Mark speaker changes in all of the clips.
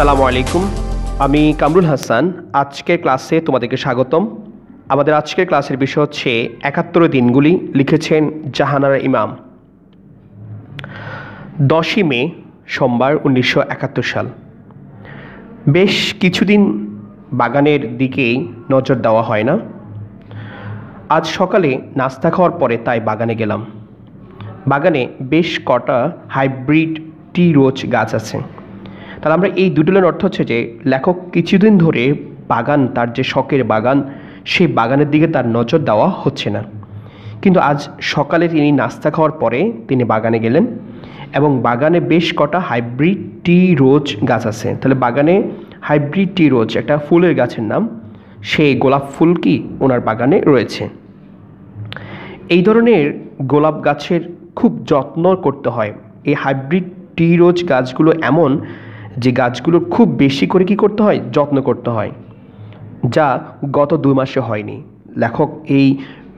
Speaker 1: আসসালামু আলাইকুম আমি কামরুল হাসান আজকের ক্লাসে তোমাদেরকে স্বাগতম আমাদের আজকের ক্লাসের বিষয় হচ্ছে একাত্তর দিনগুলি লিখেছেন জাহানারা ইমাম দশই মে সোমবার উনিশশো একাত্তর সাল বেশ কিছুদিন বাগানের দিকেই নজর দেওয়া হয় না আজ সকালে নাস্তা খাওয়ার পরে তাই বাগানে গেলাম বাগানে বেশ কটা হাইব্রিড টি রোজ গাছ আছে তাহলে আমরা এই দুটো লাইন অর্থ হচ্ছে যে লেখক কিছুদিন ধরে বাগান তার যে শখের বাগান সেই বাগানের দিকে তার নজর দেওয়া হচ্ছে না কিন্তু আজ সকালে তিনি নাস্তা খাওয়ার পরে তিনি বাগানে গেলেন এবং বাগানে বেশ কটা হাইব্রিড টি রোজ গাছ আছে তাহলে বাগানে হাইব্রিড টি রোজ একটা ফুলের গাছের নাম সেই গোলাপ ফুল কি ওনার বাগানে রয়েছে এই ধরনের গোলাপ গাছের খুব যত্ন করতে হয় এই হাইব্রিড টি রোজ গাছগুলো এমন যে গাছগুলোর খুব বেশি করে কী করতে হয় যত্ন করতে হয় যা গত দু মাসে হয়নি লেখক এই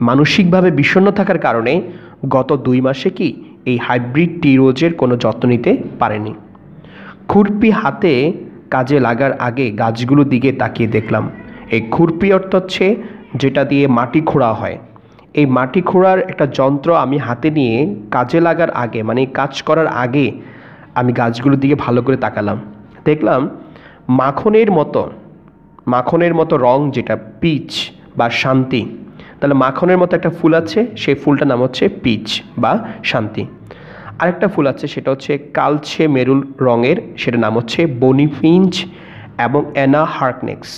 Speaker 1: মানসিকভাবে বিষণ্ণ থাকার কারণে গত দুই মাসে কি এই হাইব্রিড টি রোজের কোনো যত্ন নিতে পারেনি খুরপি হাতে কাজে লাগার আগে গাছগুলোর দিকে তাকিয়ে দেখলাম এই খুরপি অর্থ হচ্ছে যেটা দিয়ে মাটি খোঁড়া হয় এই মাটি খোঁড়ার একটা যন্ত্র আমি হাতে নিয়ে কাজে লাগার আগে মানে কাজ করার আগে আমি গাছগুলোর দিকে ভালো করে তাকালাম দেখলাম মাখনের মতো মাখনের মতো রং যেটা পিচ বা শান্তি তাহলে মাখনের মতো একটা ফুল আছে সেই ফুলটার নাম হচ্ছে পিচ বা শান্তি আরেকটা ফুল আছে সেটা হচ্ছে কালছে মেরুল রঙের সেটার নাম হচ্ছে বনিফিঞ্চ এবং অ্যানা হার্কনেক্স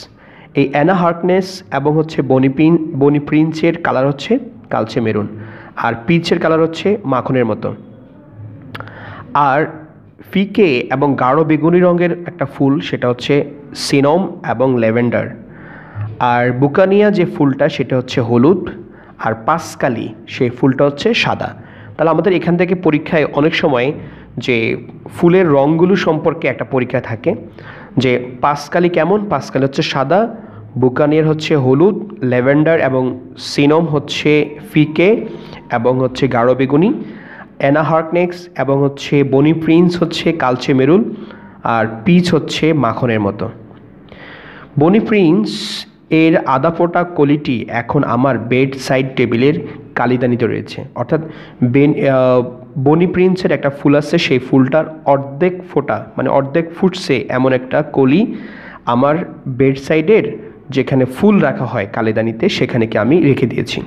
Speaker 1: এই অ্যানা হার্কনেস এবং হচ্ছে বনিপিন বনিপ্রিঞ্চের কালার হচ্ছে কালছে মেরুন আর পিচের কালার হচ্ছে মাখনের মতো আর ফিকে এবং গাঢ় বেগুনি রঙের একটা ফুল সেটা হচ্ছে সিনম এবং ল্যাভেন্ডার আর বুকানিয়া যে ফুলটা সেটা হচ্ছে হলুদ আর পাসকালি সেই ফুলটা হচ্ছে সাদা তাহলে আমাদের এখান থেকে পরীক্ষায় অনেক সময় যে ফুলের রঙগুলো সম্পর্কে একটা পরীক্ষা থাকে যে পাসকালি কেমন পাসকালি হচ্ছে সাদা বুকানিয়ার হচ্ছে হলুদ ল্যাভেন্ডার এবং সিনম হচ্ছে ফিকে এবং হচ্ছে গাঢ় বেগুনি অ্যানা হার্কনেক্স এবং হচ্ছে বনি প্রিন্স হচ্ছে কালচে মেরুল আর পিচ হচ্ছে মাখনের মতো বনি প্রিন্স এর আদা ফোটা কলিটি এখন আমার বেড সাইড টেবিলের কালিদানিতে রয়েছে অর্থাৎ বেন বনি প্রিন্সের একটা ফুল আছে সেই ফুলটার অর্ধেক ফোটা মানে অর্ধেক ফুটছে এমন একটা কলি আমার বেড সাইডের যেখানে ফুল রাখা হয় কালিদানিতে সেখানে কি আমি রেখে দিয়েছি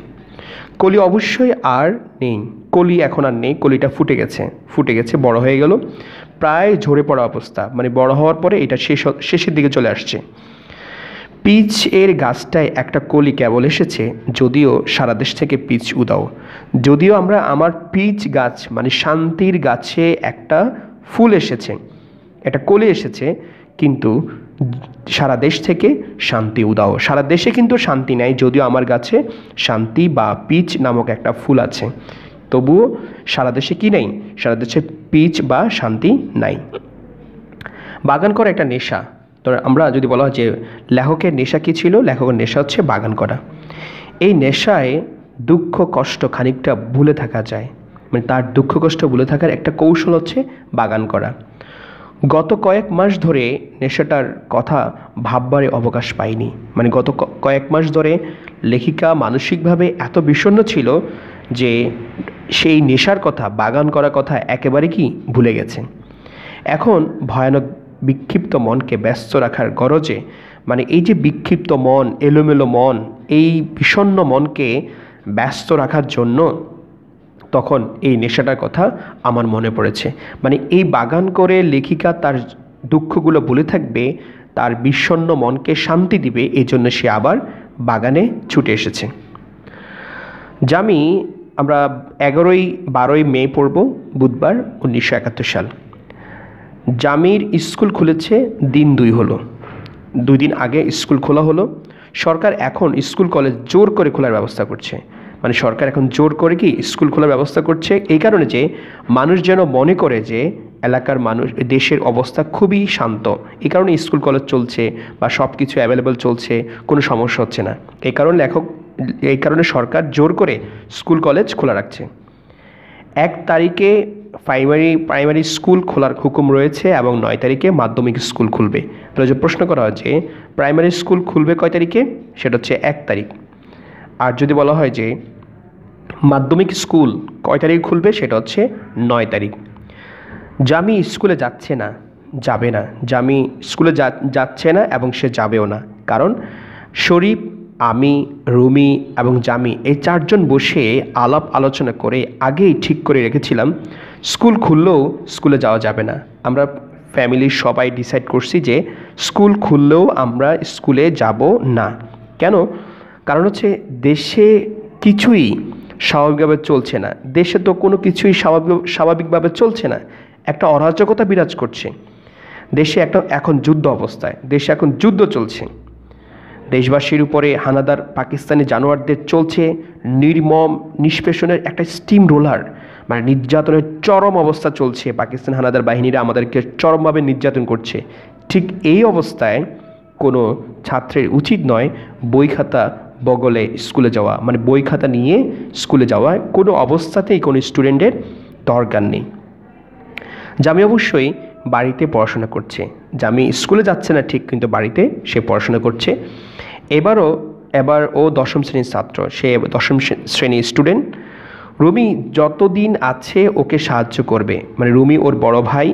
Speaker 1: কলি অবশ্যই আর নেই কলি এখন আর নেই কলিটা ফুটে গেছে ফুটে গেছে বড় হয়ে গেল প্রায় ঝরে পড়া অবস্থা মানে বড় হওয়ার পরে এটা শেষ শেষের দিকে চলে আসছে পিচ এর গাছটায় একটা কলি কেবল এসেছে যদিও সারা দেশ থেকে পিচ উদাও যদিও আমরা আমার পিচ গাছ মানে শান্তির গাছে একটা ফুল এসেছে একটা কলি এসেছে কিন্তু সারা দেশ থেকে শান্তি উদাও সারা দেশে কিন্তু শান্তি নেয় যদিও আমার গাছে শান্তি বা পিচ নামক একটা ফুল আছে তবুও সারা দেশে কি নেই সারা দেশে পিচ বা শান্তি নাই বাগান করা একটা নেশা তো আমরা যদি বলা হয় যে লেখকের নেশা কী ছিল লেখকের নেশা হচ্ছে বাগান করা এই নেশায় দুঃখ কষ্ট খানিকটা ভুলে থাকা যায় মানে তার দুঃখ কষ্ট ভুলে থাকার একটা কৌশল হচ্ছে বাগান করা গত কয়েক মাস ধরে নেশাটার কথা ভাববারে অবকাশ পাইনি মানে গত কয়েক মাস ধরে লেখিকা মানসিকভাবে এত বিষণ্ন ছিল যে সেই নেশার কথা বাগান করার কথা একেবারে কি ভুলে গেছে এখন ভয়ানক বিক্ষিপ্ত মনকে ব্যস্ত রাখার গরজে মানে এই যে বিক্ষিপ্ত মন এলোমেলো মন এই বিষণ্ন মনকে ব্যস্ত রাখার জন্য তখন এই নেশাটার কথা আমার মনে পড়েছে মানে এই বাগান করে লেখিকা তার দুঃখগুলো বলে থাকবে তার বিষণ্ন মনকে শান্তি দিবে এই জন্য সে আবার বাগানে ছুটে এসেছে জামি আমরা এগারোই বারোই মে পড়ব বুধবার উনিশশো একাত্তর সাল জামির স্কুল খুলেছে দিন দুই হলো দুই দিন আগে স্কুল খোলা হলো সরকার এখন স্কুল কলেজ জোর করে খোলার ব্যবস্থা করছে মানে সরকার এখন জোর করে কি স্কুল খোলার ব্যবস্থা করছে এই কারণে যে মানুষ যেন মনে করে যে এলাকার মানুষ দেশের অবস্থা খুবই শান্ত এই কারণে স্কুল কলেজ চলছে বা সব কিছু অ্যাভেলেবেল চলছে কোনো সমস্যা হচ্ছে না এই কারণে লেখক এই কারণে সরকার জোর করে স্কুল কলেজ খোলা রাখছে এক তারিখে প্রাইমারি প্রাইমারি স্কুল খোলার হুকুম রয়েছে এবং নয় তারিখে মাধ্যমিক স্কুল খুলবে তাহলে যে প্রশ্ন করা যে প্রাইমারি স্কুল খুলবে কয় তারিখে সেটা হচ্ছে এক তারিখ আর যদি বলা হয় যে মাধ্যমিক স্কুল কয় তারিখ খুলবে সেটা হচ্ছে নয় তারিখ জামি স্কুলে যাচ্ছে না যাবে না জামি স্কুলে যাচ্ছে না এবং সে যাবেও না কারণ শরীফ আমি রুমি এবং জামি এই চারজন বসে আলাপ আলোচনা করে আগেই ঠিক করে রেখেছিলাম স্কুল খুললেও স্কুলে যাওয়া যাবে না আমরা ফ্যামিলির সবাই ডিসাইড করছি যে স্কুল খুললেও আমরা স্কুলে যাব না কেন কারণ হচ্ছে দেশে কিছুই স্বাভাবিকভাবে চলছে না দেশে তো কোনো কিছুই স্বাভাবিক স্বাভাবিকভাবে চলছে না একটা অরাজকতা বিরাজ করছে দেশে একটা এখন যুদ্ধ অবস্থায় দেশে এখন যুদ্ধ চলছে দেশবাসীর উপরে হানাদার পাকিস্তানি জানোয়ারদের চলছে নির্মম নিষ্পেষণের একটা স্টিম রোলার মানে নির্যাতনের চরম অবস্থা চলছে পাকিস্তান হানাদার বাহিনীরা আমাদেরকে চরমভাবে নির্যাতন করছে ঠিক এই অবস্থায় কোনো ছাত্রের উচিত নয় বই খাতা বগলে স্কুলে যাওয়া মানে বই খাতা নিয়ে স্কুলে যাওয়া কোনো অবস্থাতেই কোনো স্টুডেন্টের দরকার নেই জামি অবশ্যই বাড়িতে পড়াশোনা করছে জামি স্কুলে যাচ্ছে না ঠিক কিন্তু বাড়িতে সে পড়াশোনা করছে এবারও এবার ও দশম শ্রেণীর ছাত্র সে দশম শ্রেণীর স্টুডেন্ট রুমি যতদিন আছে ওকে সাহায্য করবে মানে রুমি ওর বড় ভাই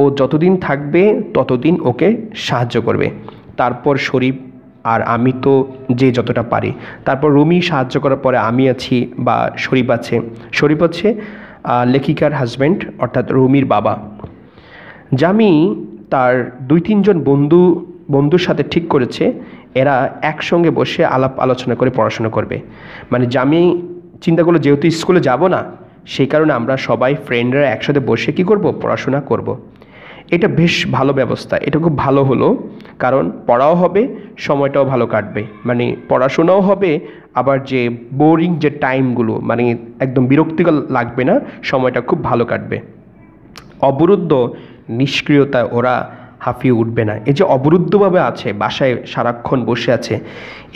Speaker 1: ও যতদিন থাকবে ততদিন ওকে সাহায্য করবে তারপর শরীফ আর আমি তো যে যতটা পারি তারপর রুমি সাহায্য করার পরে আমি আছি বা শরীফ আছে শরীফ হচ্ছে লেখিকার হাজব্যান্ড অর্থাৎ রুমির বাবা জামি তার দুই তিনজন বন্ধু বন্ধুর সাথে ঠিক করেছে এরা একসঙ্গে বসে আলাপ আলোচনা করে পড়াশোনা করবে মানে জামি চিন্তা করলো যেহেতু স্কুলে যাব না সেই কারণে আমরা সবাই ফ্রেন্ডরা একসাথে বসে কি করব পড়াশোনা করব। এটা বেশ ভালো ব্যবস্থা এটা খুব ভালো হলো কারণ পড়াও হবে সময়টাও ভালো কাটবে মানে পড়াশোনাও হবে আবার যে বোরিং যে টাইমগুলো মানে একদম বিরক্তিকর লাগবে না সময়টা খুব ভালো কাটবে অবরুদ্ধ নিষ্ক্রিয়তা ওরা হাঁফিয়ে উঠবে না এই যে অবরুদ্ধভাবে আছে বাসায় সারাক্ষণ বসে আছে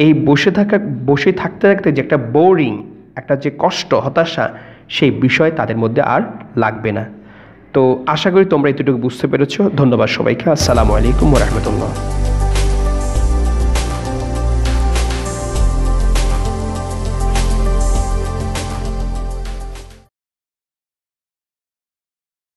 Speaker 1: এই বসে থাকা বসে থাকতে থাকতে যে একটা বোরিং একটা যে কষ্ট হতাশা সেই বিষয় তাদের মধ্যে আর লাগবে না তো আশা করি তোমরা এতটুকু বুঝতে পেরেছ ধন্যবাদ সবাইকে আসসালামু আলাইকুম রহমতুল্লাহ